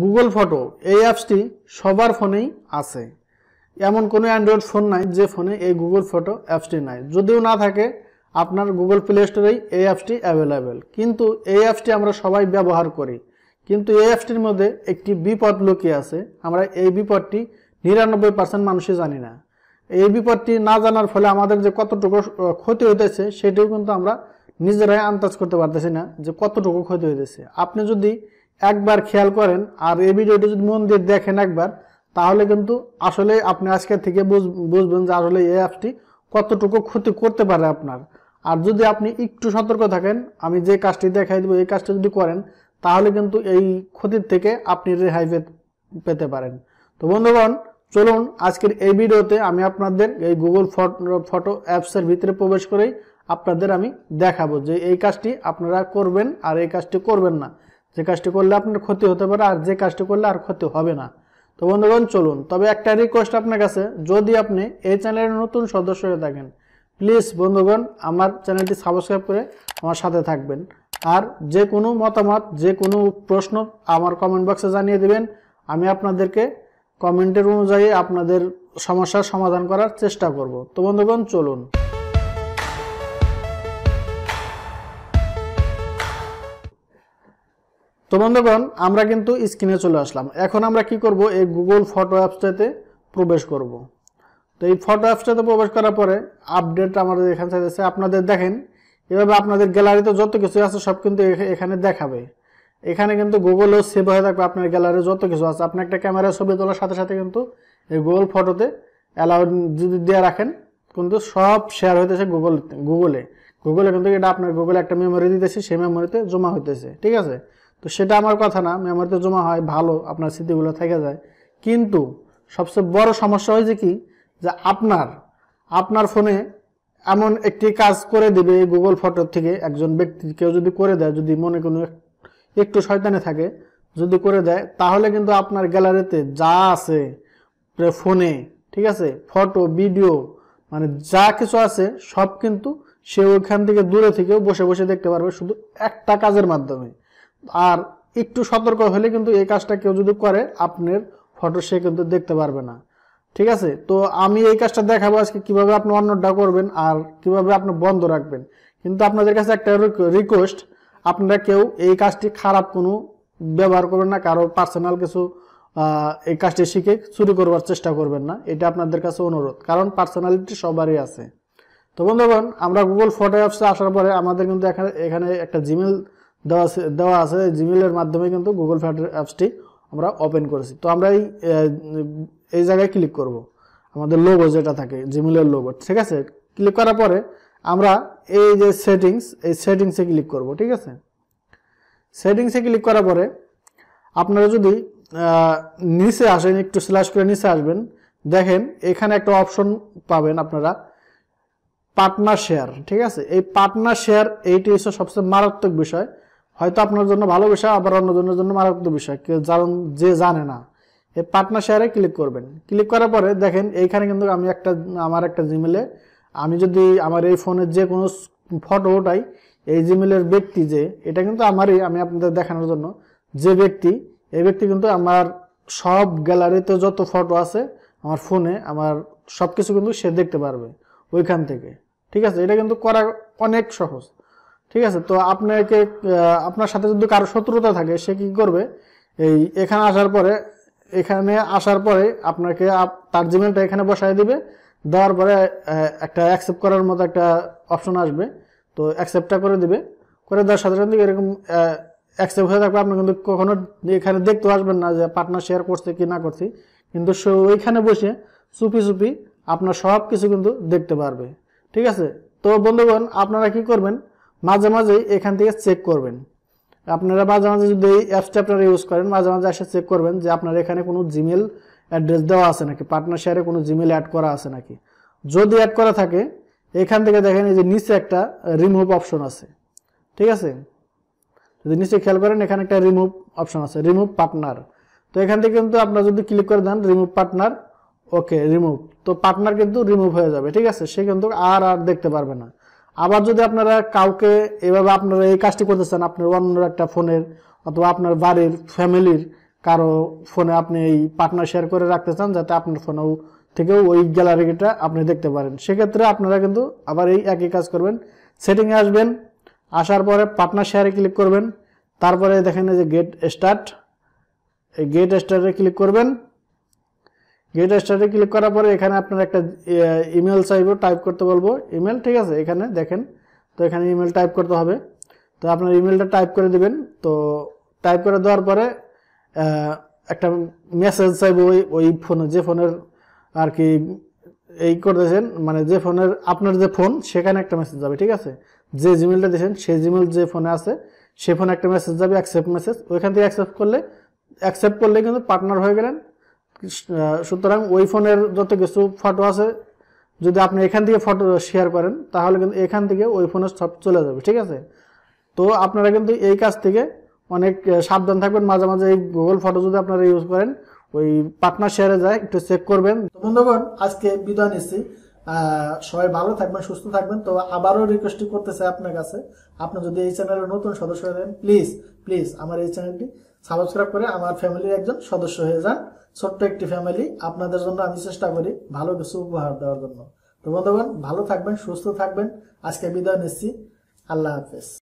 Google photo এই অ্যাপসটি সবার ফোনেই আছে এমন কোনো অ্যান্ড্রয়েড ফোন নাই যে ফোনে এই গুগল ফটো অ্যাপসটি নাই যদিও না থাকে আপনার গুগল প্লে স্টোরেই এই অ্যাপসটি অ্যাভেলেবেল কিন্তু এই অ্যাপসটি আমরা সবাই ব্যবহার করি কিন্তু এই অ্যাপসটির মধ্যে একটি বিপদ লুকিয়ে আছে আমরা এই বিপদটি নিরানব্বই পার্সেন্ট মানুষই জানি না এই বিপদটি না জানার ফলে আমাদের যে কতটুকু ক্ষতি হইতেছে সেটিও কিন্তু আমরা নিজেরাই আন্দাজ করতে পারতেছি না যে কতটুকু ক্ষতি হইতেছে আপনি যদি একবার খেয়াল করেন আর এই ভিডিওটি যদি মন দিয়ে দেখেন একবার তাহলে কিন্তু আসলে আপনি আজকে থেকে বুঝবেন যে আসলে এই অ্যাপটি কতটুকু ক্ষতি করতে পারে আপনার আর যদি আপনি একটু সতর্ক থাকেন আমি যে কাজটি দেখাই দেবো এই কাজটি যদি করেন তাহলে কিন্তু এই ক্ষতির থেকে আপনি রেহাই পেতে পারেন তো বন্ধুগণ চলুন আজকের এই ভিডিওতে আমি আপনাদের এই গুগল ফটো অ্যাপসের ভিতরে প্রবেশ করেই আপনাদের আমি দেখাবো যে এই কাজটি আপনারা করবেন আর এই কাজটি করবেন না যে কাজটি করলে আপনার ক্ষতি হতে পারে আর যে কাজটি করলে আর ক্ষতি হবে না তো বন্ধুগণ চলুন তবে একটা রিকোয়েস্ট আপনার কাছে যদি আপনি এই চ্যানেলের নতুন সদস্য হয়ে থাকেন প্লিজ বন্ধুগণ আমার চ্যানেলটি সাবস্ক্রাইব করে আমার সাথে থাকবেন আর যে কোনো মতামত যে কোনো প্রশ্ন আমার কমেন্ট বক্সে জানিয়ে দেবেন আমি আপনাদেরকে কমেন্টের অনুযায়ী আপনাদের সমস্যার সমাধান করার চেষ্টা করব তো বন্ধুগণ চলুন তো বন্ধুগণ আমরা কিন্তু স্ক্রিনে চলে আসলাম এখন আমরা কি করব এই গুগল ফটো অ্যাপসটাতে প্রবেশ করব। তো এই ফটো অ্যাপসটাতে প্রবেশ করার পরে আপডেট আমাদের এখানে চাইতেছে আপনাদের দেখেন এভাবে আপনাদের গ্যালারিতে যত কিছু আছে সব কিন্তু এখানে দেখাবে এখানে কিন্তু গুগলও সেভ হয়ে থাকবে আপনার গ্যালারি যত কিছু আছে আপনি একটা ক্যামেরা ছবি তোলার সাথে সাথে কিন্তু এই গুগল ফটোতে অ্যালাউড যদি দেওয়া রাখেন কিন্তু সব শেয়ার হইতেছে গুগল গুগলে গুগলে কিন্তু এটা আপনার গুগলে একটা মেমোরি দিতেছে সেই মেমোরিতে জমা হইতেছে ঠিক আছে তো সেটা আমার কথা না মেমোরিতে জমা হয় ভালো আপনার স্মৃতিগুলো থেকে যায় কিন্তু সবচেয়ে বড় সমস্যা হয়েছে কি যে আপনার আপনার ফোনে এমন একটি কাজ করে দেবে গুগল ফটো থেকে একজন ব্যক্তি কেউ যদি করে দেয় যদি মনে কোনো একটু শয়তানে থাকে যদি করে দেয় তাহলে কিন্তু আপনার গ্যালারিতে যা আছে ফোনে ঠিক আছে ফটো ভিডিও মানে যা কিছু আছে সব কিন্তু সে ওইখান থেকে দূরে থেকেও বসে বসে দেখতে পারবে শুধু একটা কাজের মাধ্যমে আর একটু সতর্ক হলে কিন্তু এই কাজটা কেউ যদি করে আপনার ফটো সে কিন্তু দেখতে পারবে না ঠিক আছে তো আমি এই কাজটা দেখাবো আজকে কিভাবে আপনি অন্যটা করবেন আর কিভাবে আপনি বন্ধ রাখবেন কিন্তু আপনাদের কাছে একটা রিকোয়েস্ট আপনারা কেউ এই কাজটি খারাপ কোনো ব্যবহার করবেন না কারো পার্সোনাল কিছু এই কাজটি শিখে চুরি করবার চেষ্টা করবেন না এটা আপনাদের কাছে অনুরোধ কারণ পার্সোনালিটি সবারই আছে তো বন্ধুগণ আমরা গুগল ফটো অ্যাপসে আসার পরে আমাদের কিন্তু এখানে এখানে একটা জিমেল দেওয়া আছে দেওয়া আছে জিমেলের মাধ্যমে কিন্তু গুগল ফ্যাটের অ্যাপসটি আমরা ওপেন করেছি তো আমরা এই এই জায়গায় ক্লিক করব আমাদের লোগো যেটা থাকে জিমেলের লোগো ঠিক আছে ক্লিক করার পরে আমরা এই যে সেটিংস এই সেটিংসে ক্লিক করব ঠিক আছে সেটিংসে ক্লিক করার পরে আপনারা যদি নিচে আসেন একটু স্ল্যাশ করে নিচে আসবেন দেখেন এখানে একটা অপশন পাবেন আপনারা পার্টনার শেয়ার ঠিক আছে এই পার্টনার শেয়ার এইটি হচ্ছে সবচেয়ে মারাত্মক বিষয় হয়তো আপনার জন্য ভালো বিষয় আবার অন্যজনের জন্য মারাত্মক বিষয় জান যে জানে না এই পার্টনার শেয়ারে ক্লিক করবেন ক্লিক করার পরে দেখেন এইখানে কিন্তু আমি একটা আমার একটা জিমেলে আমি যদি আমার এই ফোনের যে কোনো ফটো ওটাই এই জিমেলের ব্যক্তি যে এটা কিন্তু আমারই আমি আপনাদের দেখানোর জন্য যে ব্যক্তি এই ব্যক্তি কিন্তু আমার সব গ্যালারিতে যত ফটো আছে আমার ফোনে আমার সব কিছু কিন্তু সে দেখতে পারবে ওইখান থেকে ঠিক আছে এটা কিন্তু করা অনেক সহজ ঠিক আছে তো আপনাকে আপনার সাথে যদি কারো শত্রুতা থাকে সে কি করবে এই এখানে আসার পরে এখানে আসার পরে আপনাকে তার জিমেলটা এখানে বসায় দিবে দেওয়ার পরে একটা অ্যাকসেপ্ট করার মতো একটা অপশন আসবে তো অ্যাকসেপ্টটা করে দিবে করে দেওয়ার সাথে সাথে এরকম অ্যাকসেপ্ট হয়ে থাকবে আপনি কিন্তু কখনো এখানে দেখতে আসবেন না যে পার্টনার শেয়ার করছে কি না করছি কিন্তু সে ওইখানে বসে চুপি চুপি আপনার সব কিছু কিন্তু দেখতে পারবে ঠিক আছে তো বন্ধুগণ আপনারা কি করবেন মাঝে মাঝে এখান থেকে চেক করবেন আপনারা মাঝে মাঝে যদি এই অ্যাপসটা আপনারা ইউজ করেন মাঝে মাঝে এসে চেক করবেন যে আপনার এখানে কোনো জিমেল অ্যাড্রেস দেওয়া আছে নাকি পার্টনার শেয়ারে কোনো জিমেল অ্যাড করা আছে নাকি যদি অ্যাড করা থাকে এখান থেকে দেখেন এই যে নিচে একটা রিমুভ অপশন আছে ঠিক আছে যদি নিচে খেয়াল করেন এখানে একটা রিমুভ অপশন আছে রিমুভ পার্টনার তো এখান থেকে কিন্তু আপনার যদি ক্লিক করে দেন রিমুভ পার্টনার ওকে রিমুভ তো পার্টনার কিন্তু রিমুভ হয়ে যাবে ঠিক আছে সে কিন্তু আর আর দেখতে পারবে না আবার যদি আপনারা কাউকে এভাবে আপনারা এই কাজটি করতে চান আপনার অন্য একটা ফোনের অথবা আপনার বাড়ির ফ্যামিলির কারো ফোনে আপনি এই পার্টনার শেয়ার করে রাখতে চান যাতে আপনার ফোনেও থেকেও ওই গ্যালারিটা আপনি দেখতে পারেন সেক্ষেত্রে আপনারা কিন্তু আবার এই একই কাজ করবেন সেটিংয়ে আসবেন আসার পরে পার্টনার শেয়ারে ক্লিক করবেন তারপরে দেখেন যে গেট স্টার্ট এই গেট স্টার্টে ক্লিক করবেন গেট স্টার্টে ক্লিক করার পরে এখানে আপনার একটা ইমেল চাইব টাইপ করতে বলবো ইমেল ঠিক আছে এখানে দেখেন তো এখানে ইমেল টাইপ করতে হবে তো আপনার ইমেলটা টাইপ করে দেবেন তো টাইপ করে দেওয়ার পরে একটা মেসেজ চাইব ওই ওই ফোনে যে ফোনের আর কি এই করতেছেন মানে যে ফোনের আপনার যে ফোন সেখানে একটা মেসেজ যাবে ঠিক আছে যে জিমেলটা দিয়েছেন সেই জিমেল যে ফোনে আছে সে ফোনে একটা মেসেজ যাবে অ্যাকসেপ্ট মেসেজ ওইখান থেকে অ্যাকসেপ্ট করলে অ্যাকসেপ্ট করলে কিন্তু পার্টনার হয়ে গেলেন সুতরাং ওই ফোনের যত কিছু ফটো আছে যদি আপনি এখান থেকে ফটো শেয়ার করেন তাহলে কিন্তু এখান থেকে ওই ফোনের সব চলে যাবে ঠিক আছে তো আপনারা কিন্তু এই কাজ থেকে অনেক সাবধান থাকবেন মাঝে মাঝে এই গুগল ফটো যদি আপনারা ইউজ করেন ওই পার্টনার শেয়ারে যায় একটু চেক করবেন বন্ধুগণ আজকে বিদায় নিচ্ছি সবাই ভালো থাকবেন সুস্থ থাকবেন তো আবারও রিকোয়েস্ট করতেছে আপনার কাছে আপনি যদি এই চ্যানেলের নতুন সদস্য হয়ে প্লিজ প্লিজ আমার এই চ্যানেলটি সাবস্ক্রাইব করে আমার ফ্যামিলির একজন সদস্য হয়ে যান ছোট্ট একটি ফ্যামিলি আপনাদের জন্য আমি চেষ্টা করি ভালো কিছু উপহার দেওয়ার জন্য তো বন্ধুগণ ভালো থাকবেন সুস্থ থাকবেন আজকে বিদায় নিচ্ছি আল্লাহ হাফেজ